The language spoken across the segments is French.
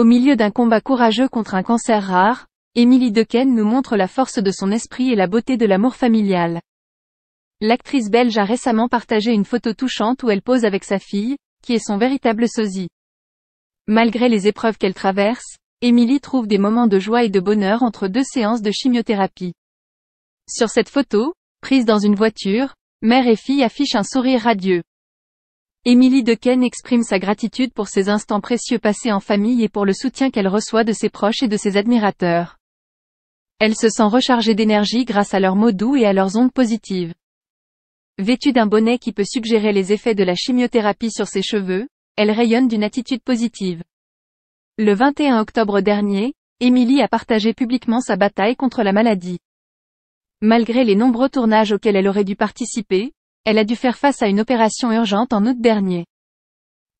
Au milieu d'un combat courageux contre un cancer rare, Émilie Dequesne nous montre la force de son esprit et la beauté de l'amour familial. L'actrice belge a récemment partagé une photo touchante où elle pose avec sa fille, qui est son véritable sosie. Malgré les épreuves qu'elle traverse, Émilie trouve des moments de joie et de bonheur entre deux séances de chimiothérapie. Sur cette photo, prise dans une voiture, mère et fille affichent un sourire radieux. Émilie Dequesne exprime sa gratitude pour ces instants précieux passés en famille et pour le soutien qu'elle reçoit de ses proches et de ses admirateurs. Elle se sent rechargée d'énergie grâce à leurs mots doux et à leurs ondes positives. Vêtue d'un bonnet qui peut suggérer les effets de la chimiothérapie sur ses cheveux, elle rayonne d'une attitude positive. Le 21 octobre dernier, Émilie a partagé publiquement sa bataille contre la maladie. Malgré les nombreux tournages auxquels elle aurait dû participer, elle a dû faire face à une opération urgente en août dernier.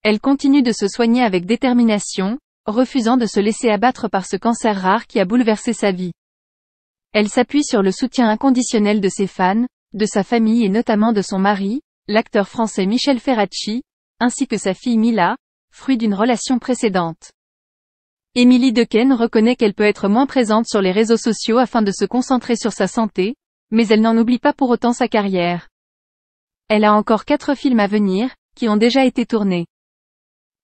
Elle continue de se soigner avec détermination, refusant de se laisser abattre par ce cancer rare qui a bouleversé sa vie. Elle s'appuie sur le soutien inconditionnel de ses fans, de sa famille et notamment de son mari, l'acteur français Michel Ferracci, ainsi que sa fille Mila, fruit d'une relation précédente. Émilie Dequesne reconnaît qu'elle peut être moins présente sur les réseaux sociaux afin de se concentrer sur sa santé, mais elle n'en oublie pas pour autant sa carrière. Elle a encore quatre films à venir, qui ont déjà été tournés.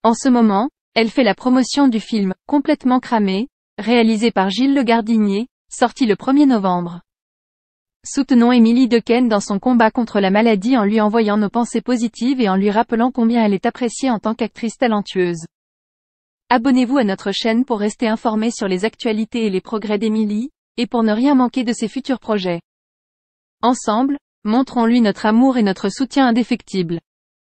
En ce moment, elle fait la promotion du film Complètement cramé, réalisé par Gilles Le Gardinier, sorti le 1er novembre. Soutenons Émilie Dequesne dans son combat contre la maladie en lui envoyant nos pensées positives et en lui rappelant combien elle est appréciée en tant qu'actrice talentueuse. Abonnez-vous à notre chaîne pour rester informé sur les actualités et les progrès d'Émilie, et pour ne rien manquer de ses futurs projets. Ensemble, montrons-lui notre amour et notre soutien indéfectible.